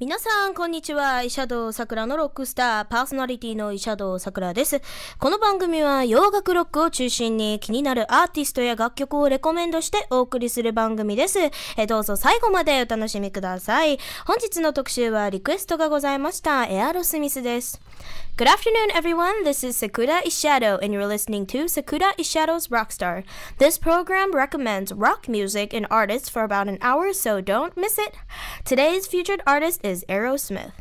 皆さん、こんにちは。イシャドウ桜のロックスター、パーソナリティのイシャドウ桜です。この番組は洋楽ロックを中心に気になるアーティストや楽曲をレコメンドしてお送りする番組です。えどうぞ最後までお楽しみください。本日の特集はリクエストがございました、エアロスミスです。Good afternoon, everyone. This is Sakura Ishado, and you're listening to Sakura Ishado's Rockstar. This program recommends rock music and artists for about an hour, so don't miss it. Today's featured artist is Aerosmith.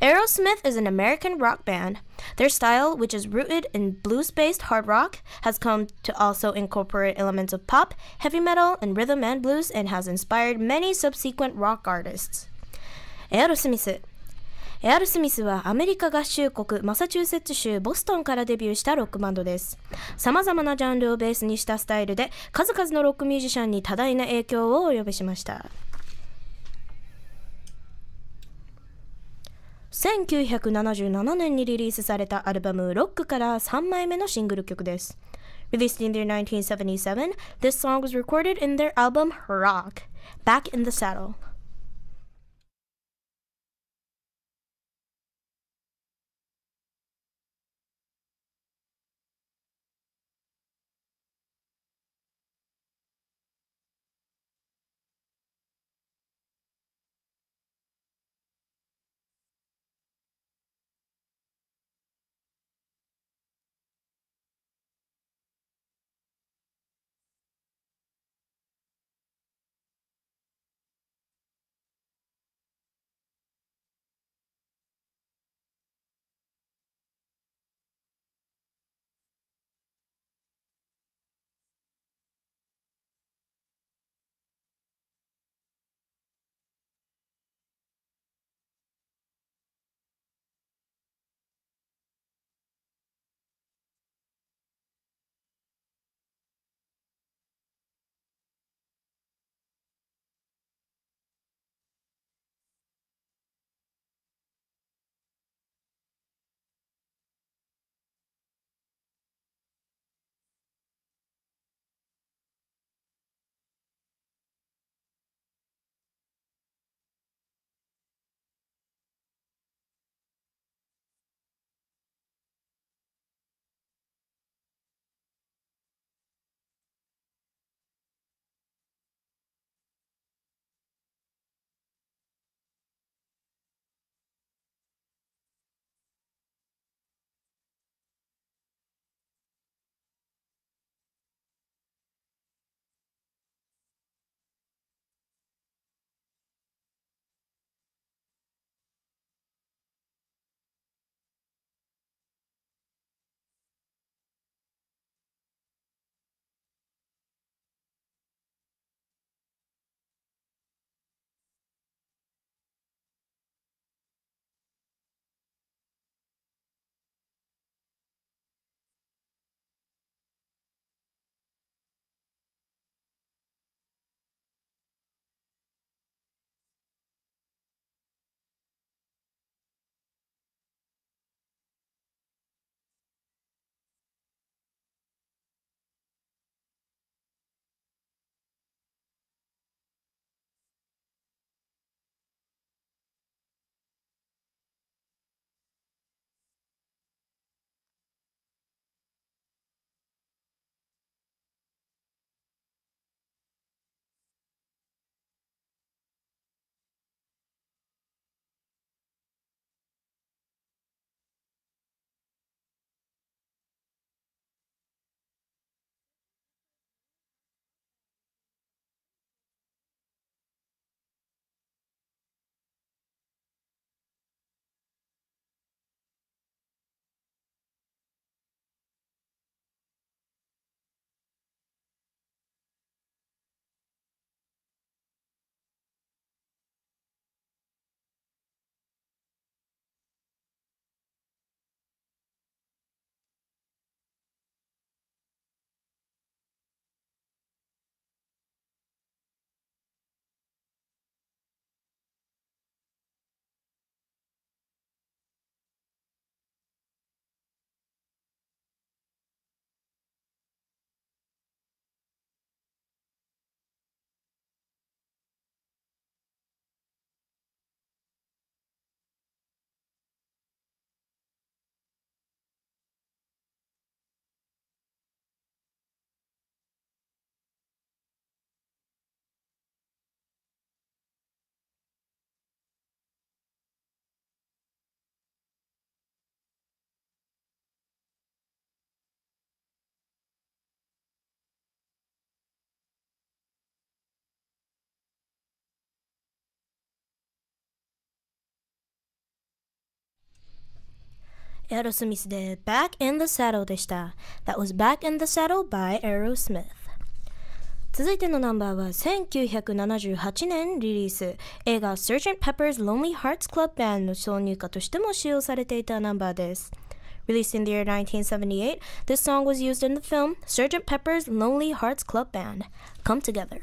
Aerosmith is an American rock band. Their style, which is rooted in blues based hard rock, has come to also incorporate elements of pop, heavy metal, and rhythm and blues, and has inspired many subsequent rock artists. Aerosmith, エアロスミスエアロスミスはアメリカ合衆国マサチューセッツ州ボストンからデビューしたロックバンドです。様々なジャンルをベースにしたスタイルで数々のロックミュージシャンに多大な影響を及ぼしました。1977年にリリースされたアルバム「ロック」から3枚目のシングル曲です。Released in their 1977, this song was recorded in their album Rock, Back in the Saddle. Aerosmith で Back in the Saddle でした。That was Back in the Saddle by Aerosmith. 1978年リリース映画 Sgt. Pepper's Lonely Hearts Club Band の挿入歌としても使用されていたナンバーです。Released in the year 1978, this song was used in the film Sgt. Pepper's Lonely Hearts Club Band Come Together.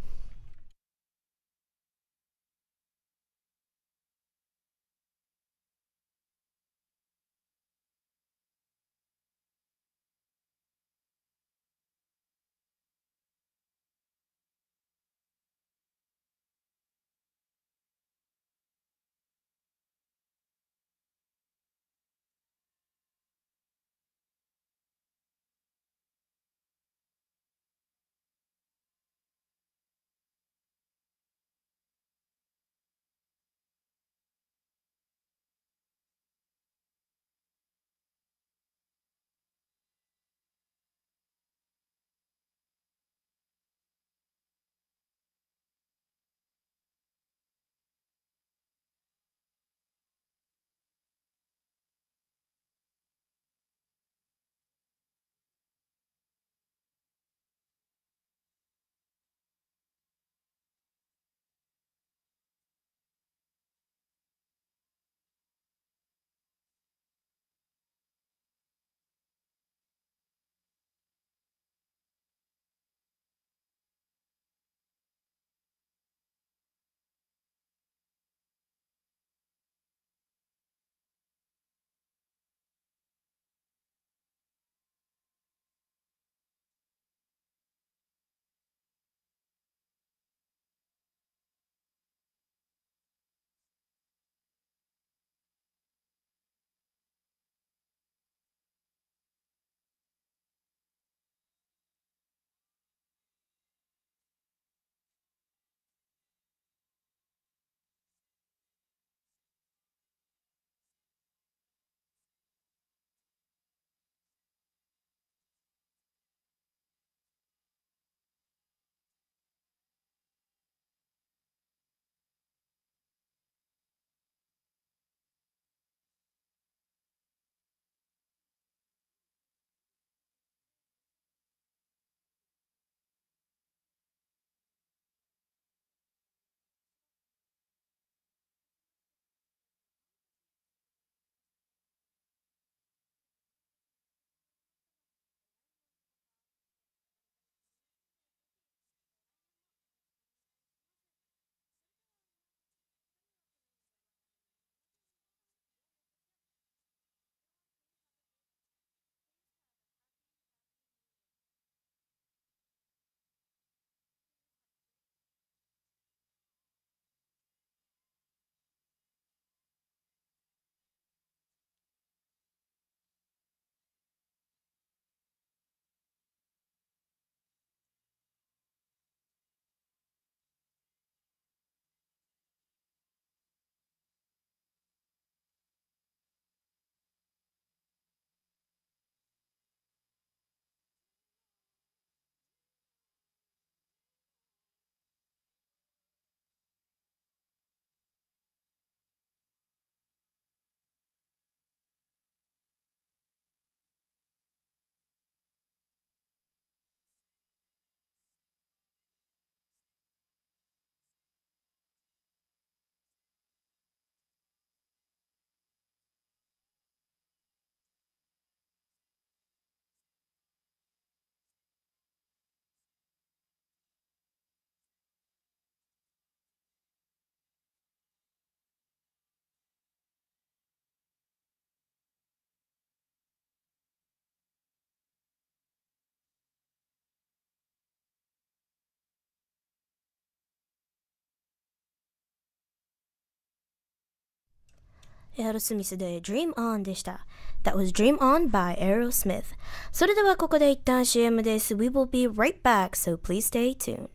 Aerosmith Dream On でした。That was Dream On by Aerosmith. それではここで一旦 CM です。We will be right back, so please stay tuned.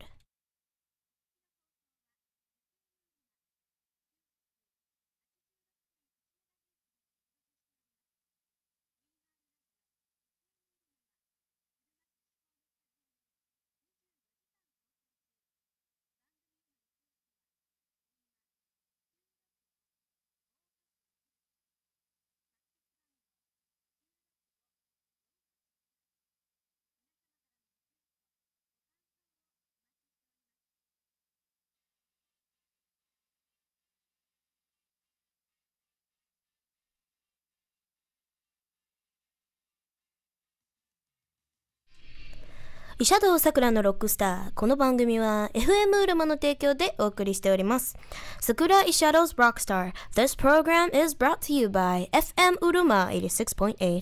イシャドウさくらのロックスター。この番組は FM ウルマの提供でお送りしております。桜イシャドウズロックスター。This program is brought to you by FM ウルマ 86.8.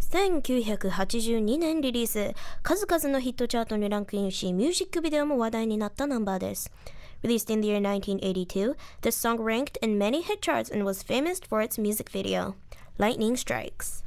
1982年リリース数々のヒットチャートにランクインしミュージックビデオも話題になったナンバーです Released in the year 1982, this song ranked in many hit charts and was famous for its music video. lightning strikes.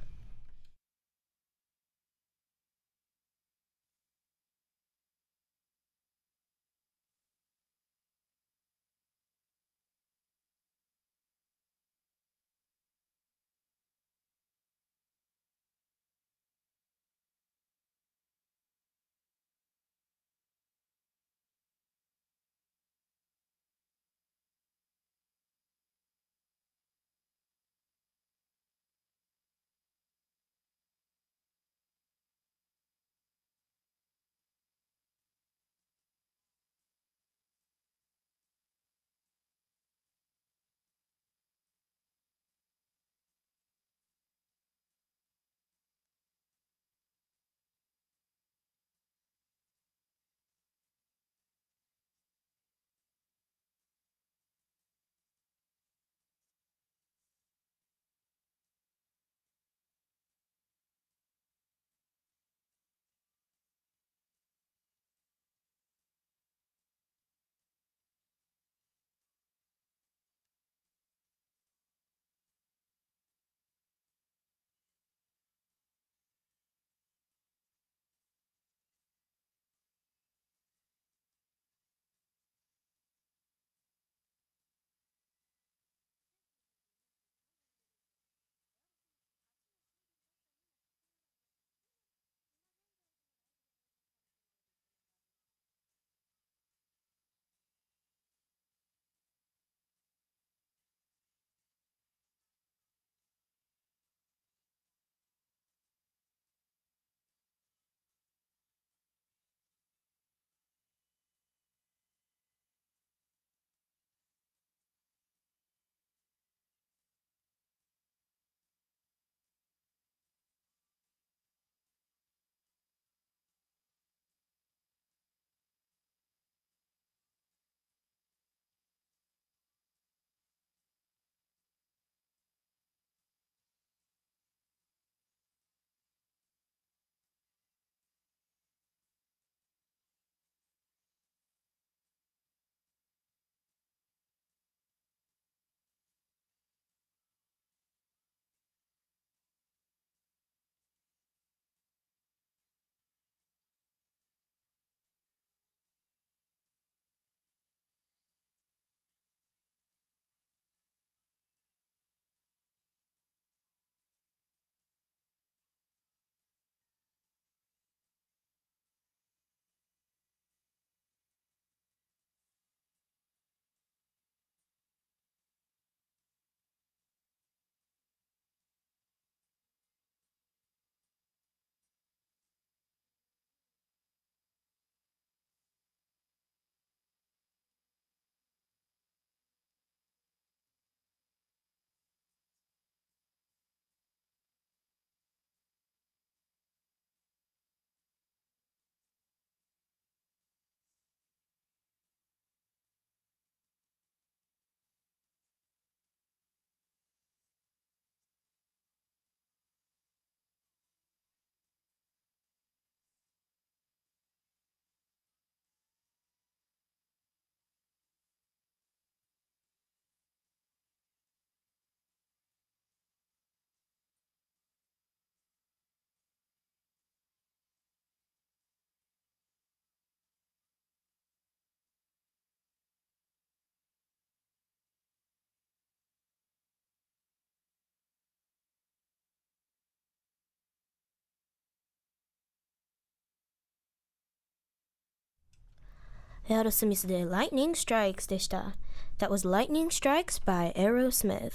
a e r o s m で Lightning Strikes でした。That was Lightning Strikes by Aerosmith.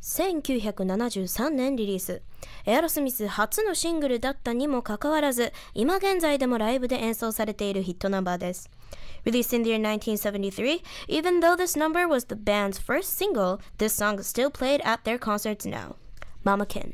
1973年リリース。エアロスミス初のシングルだったにもかかわらず、今現在でもライブで演奏されているヒットナンバーです。Released in the year 1973, even though this number was the band's first single, this song is still played at their concerts now. Mamakin.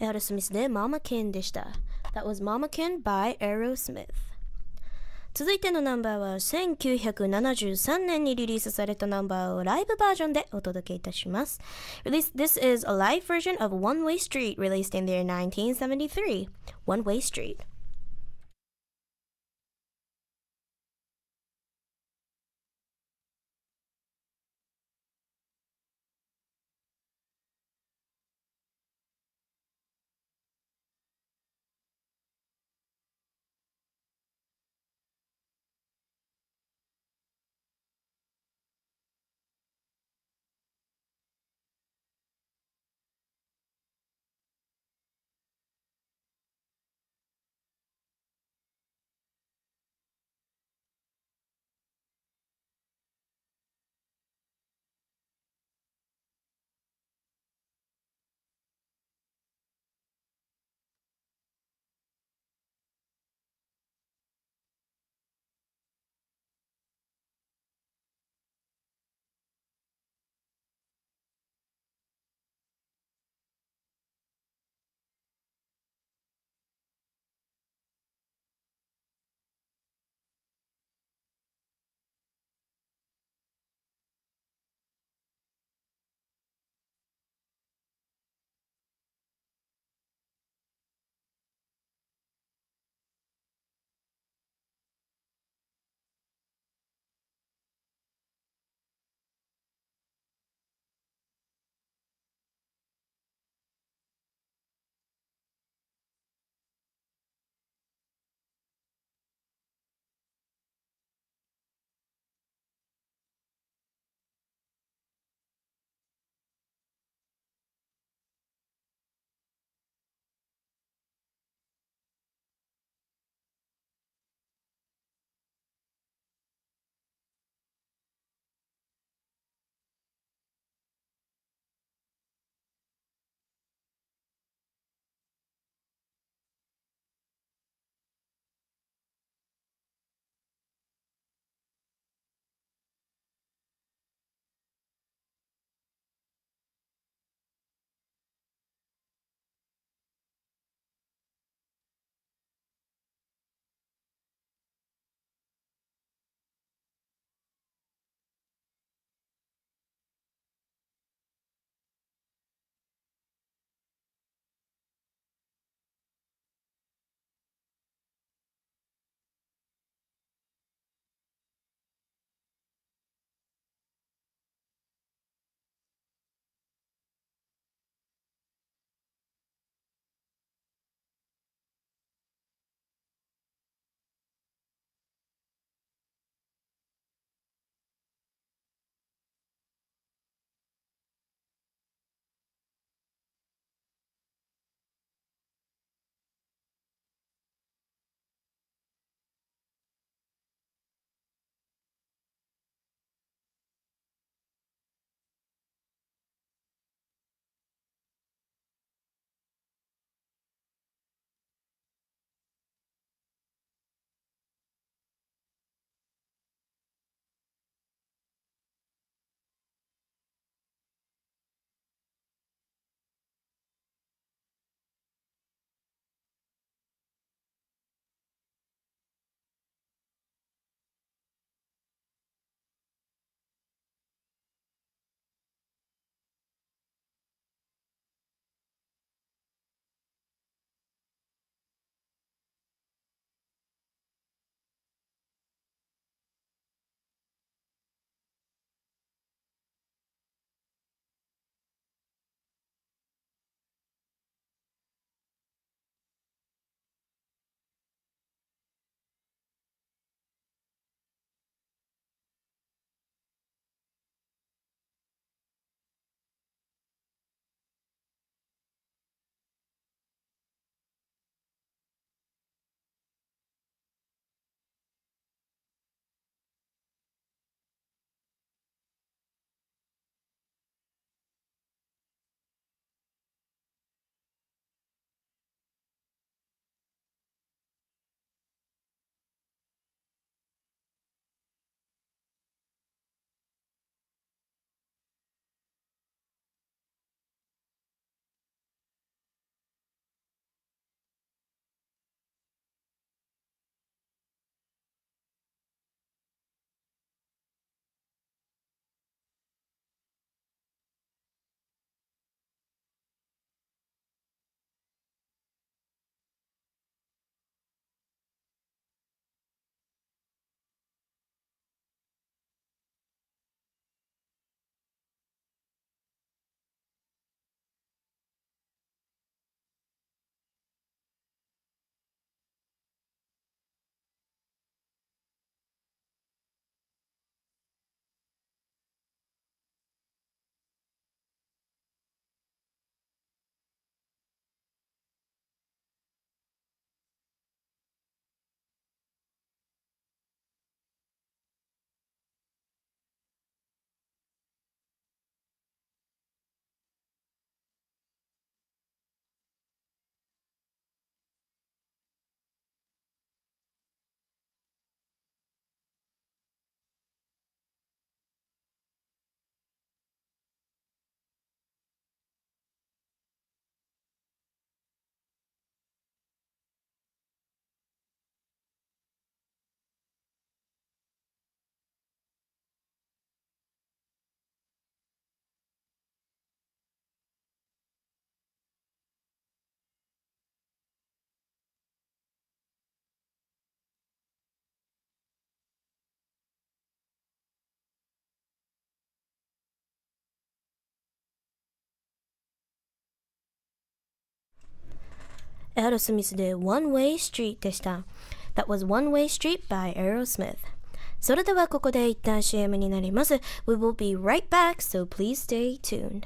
Aerosmith で Mama Ken でした。That was Mama Ken by Aerosmith. 続いてのナンハーは this is a live version of One Way Street released in their 1973 One Way Street. Aerosmith で One Way Street でした。That was One Way Street by Aerosmith. それではここで一旦 CM になります。We will be right back, so please stay tuned.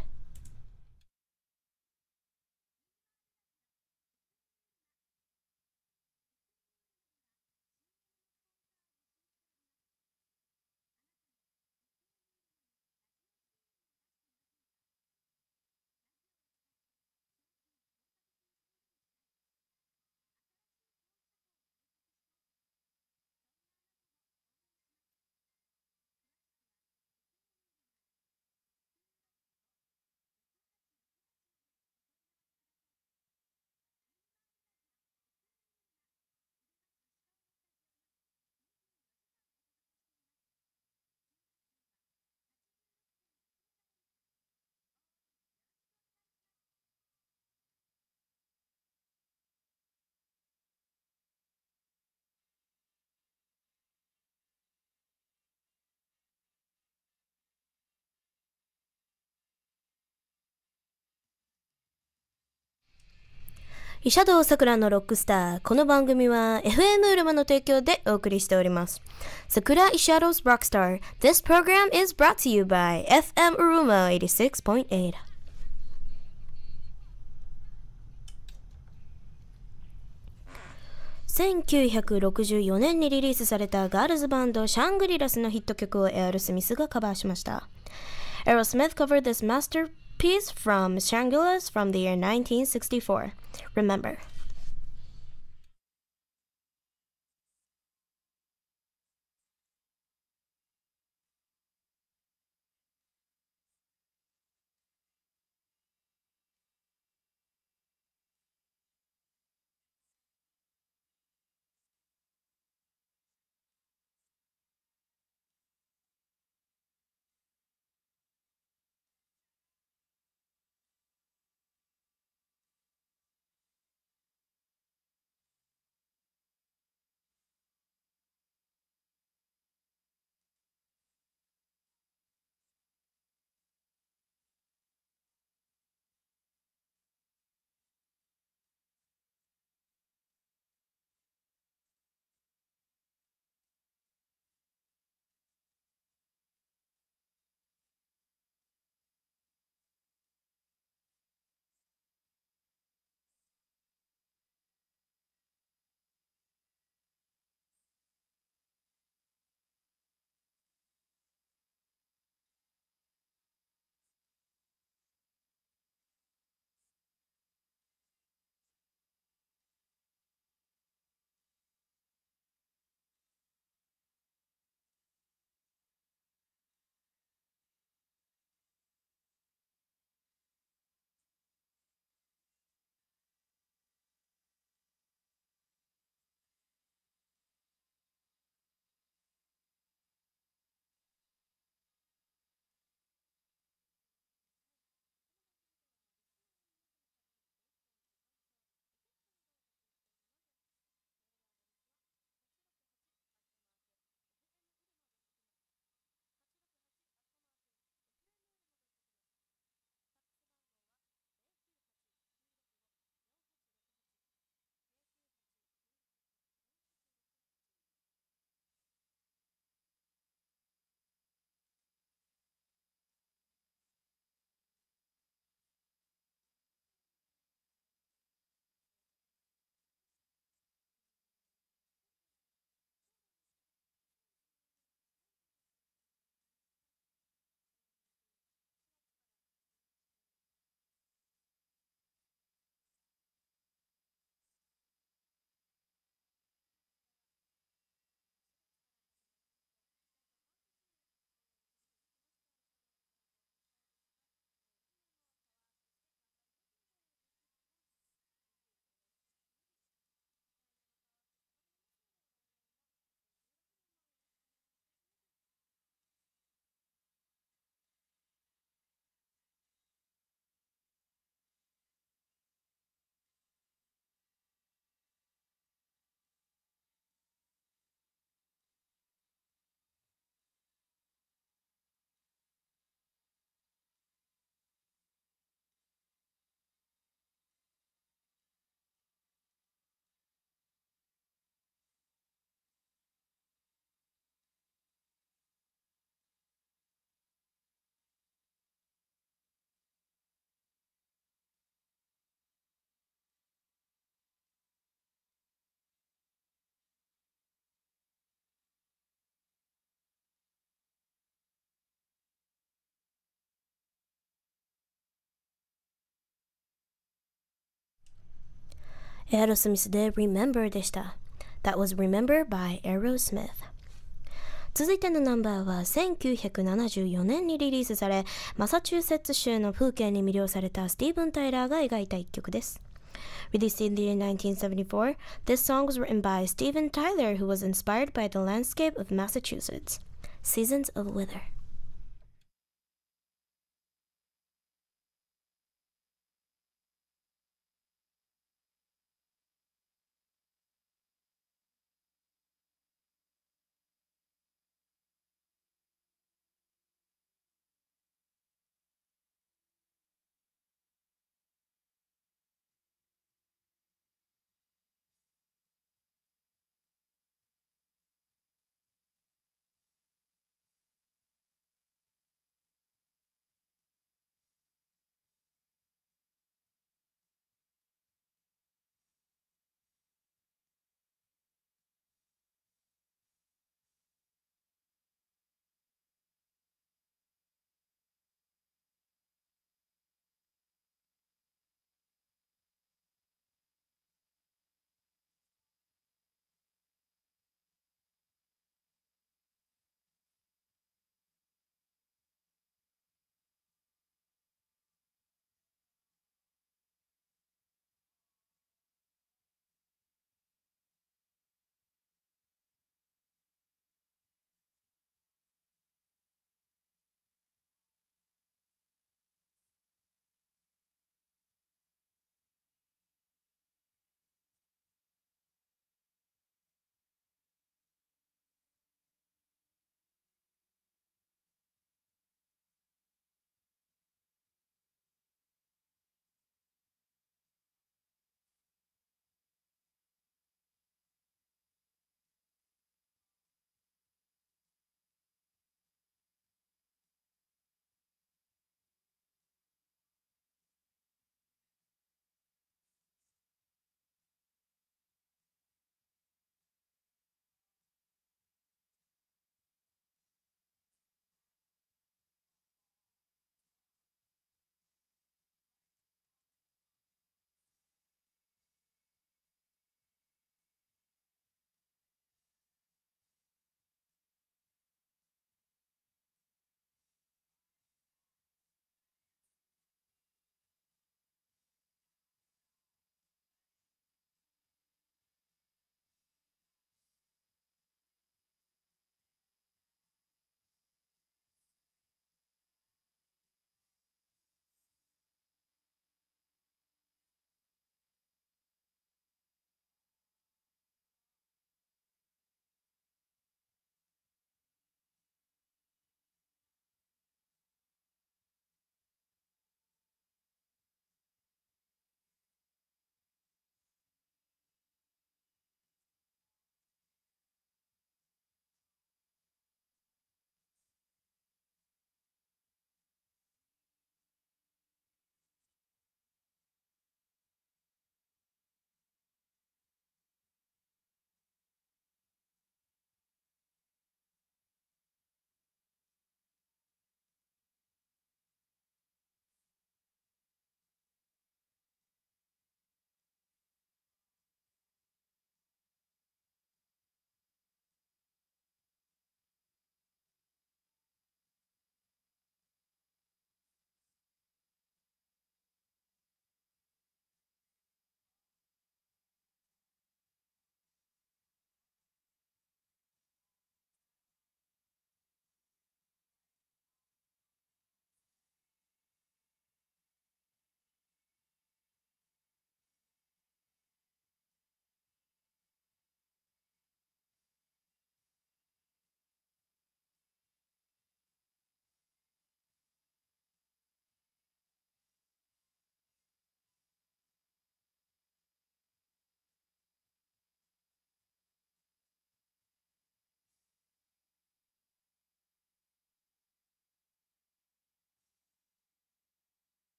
イシャドウ桜のロックスター。この番組は FM うるまの提供でお送りしております。桜イシャドウズロックスター。This program is brought to you by FM うるま86.8。1964年にリリースされたガールズバンドシャングリラスのヒット曲をエアロスミスがカバーしました。エ e r ス s m i t h covered this master piece from Strangulas from the year 1964. Remember, Aerosmith で Remember でした。That was Remember by Aerosmith. 続いてのナンバーは1974年にリリースされ、マサチューセッツ州の風景に魅了されたスティーブン・タイラーが描いた一曲です。Released in the year 1974, this song was written by Steven Tyler, who was inspired by the landscape of Massachusetts. Seasons of Wither.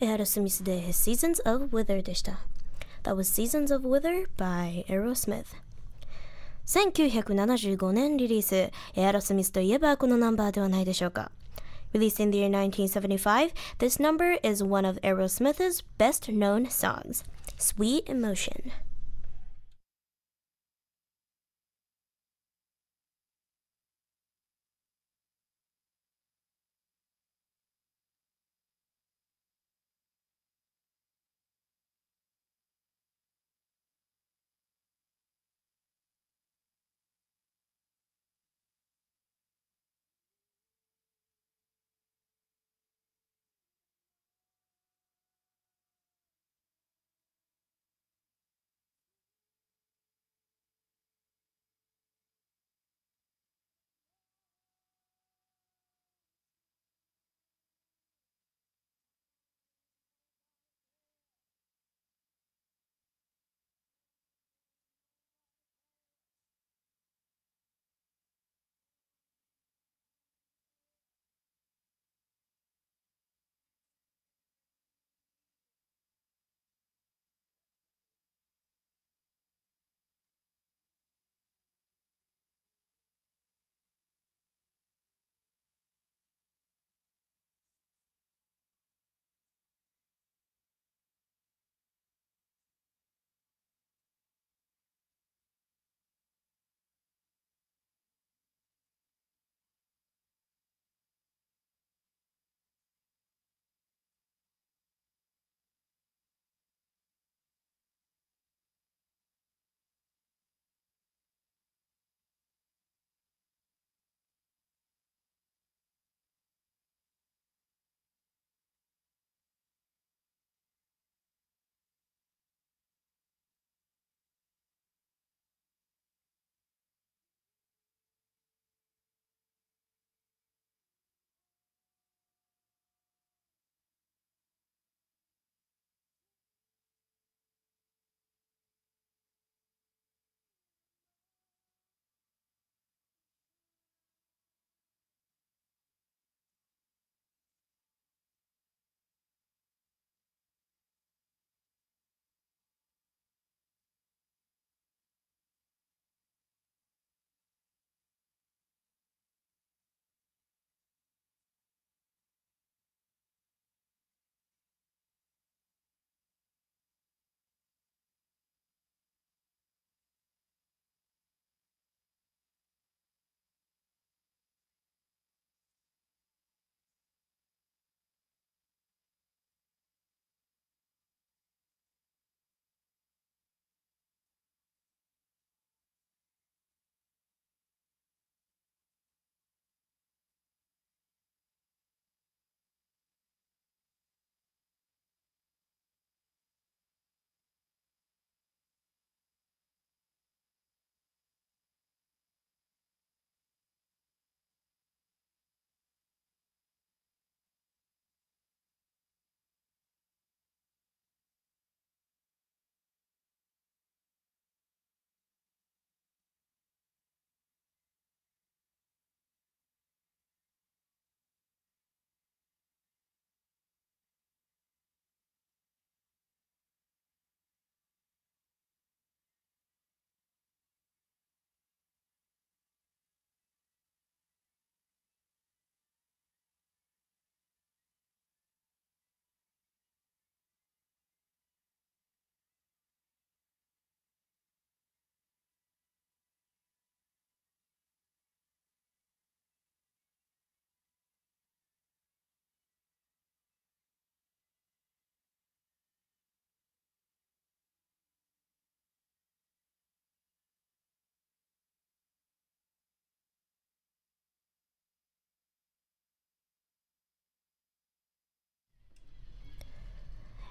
Erasmus で his Seasons of Wither That was Seasons of Wither by Aerosmith. 1975年リリース、エアロスミスといえばこのナンバーではないでしょうか。Released in the year 1975, this number is one of Aerosmith's best known songs, Sweet Emotion.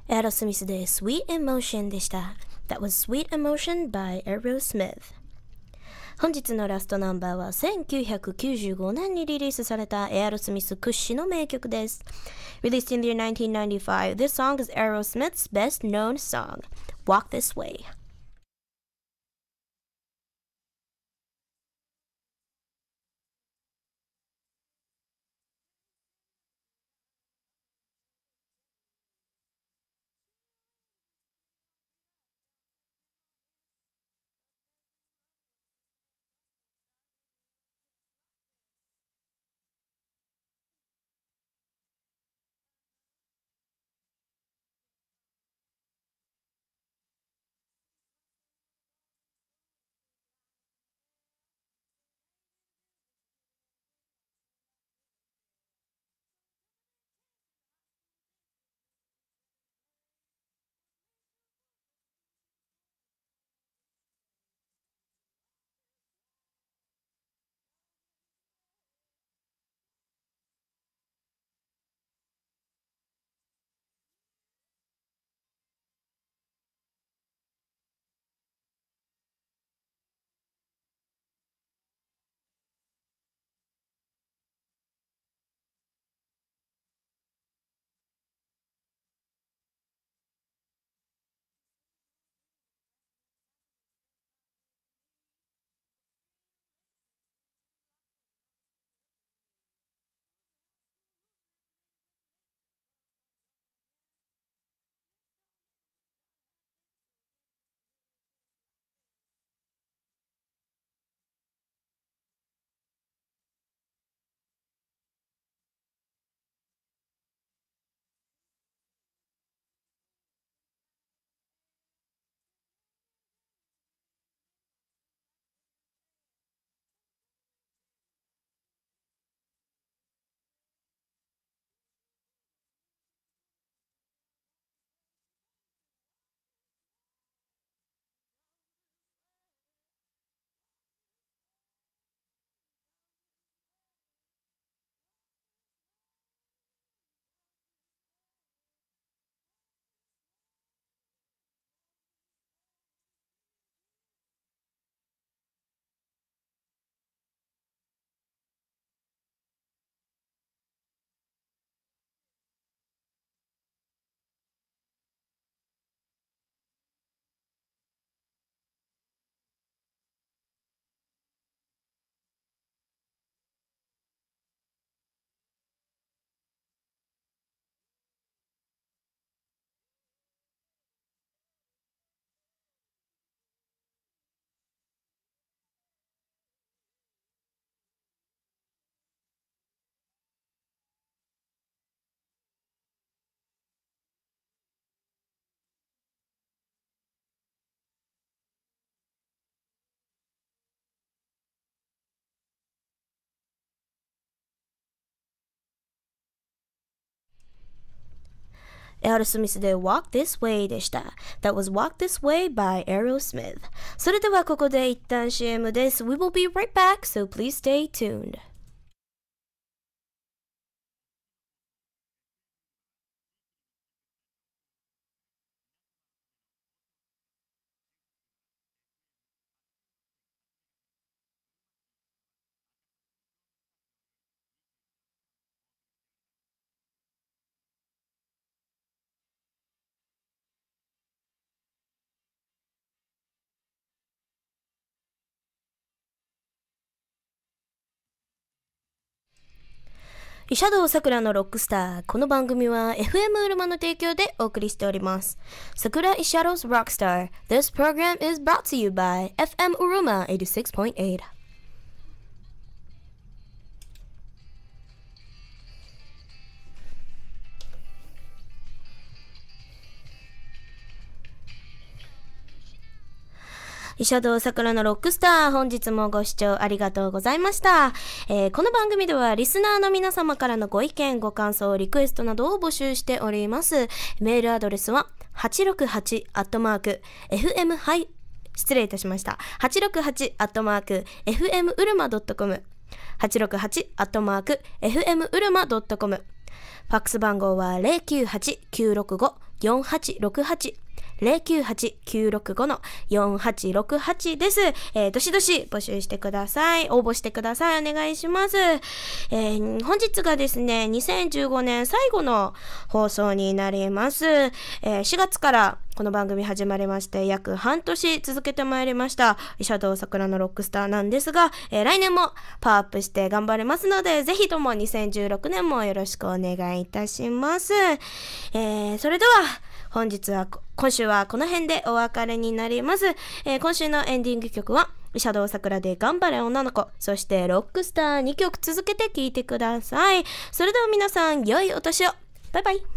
Aerosmith Sweet Emotion でした。That was Sweet Emotion by Aerosmith. 本日のラストナンバーは1995年にリリースされたエアロスミス屈指の名曲です。Released in the year 1995, this song is Aerosmith's best known song, Walk This Way. Smith, エアロスミスで Walk This Way でした。That was Walk This Way by Aerosmith. それではここで一旦 CM です。We will be right back, so please stay tuned. イシャドウ桜のロックスター。この番組は FM ウルマの提供でお送りしております。桜イシャドウ r o c k s t a This program is brought to you by FM ウルマ86.8。医シャドウ桜のロックスター、本日もご視聴ありがとうございました。えー、この番組ではリスナーの皆様からのご意見、ご感想、リクエストなどを募集しております。メールアドレスは、868-fm- 失礼いたしました。868-fmulma.com 868-fmulma.com ファックス番号は098-965-4868 098-965-4868です。えー、どしどし募集してください。応募してください。お願いします。えー、本日がですね、2015年最後の放送になります。えー、4月からこの番組始まりまして約半年続けてまいりました。イシャドウ桜のロックスターなんですが、えー、来年もパワーアップして頑張れますので、ぜひとも2016年もよろしくお願いいたします。えー、それでは、本日は、今週はこの辺でお別れになります。えー、今週のエンディング曲は、シャドウ桜で頑張れ女の子、そしてロックスター2曲続けて聴いてください。それでは皆さん、良いお年をバイバイ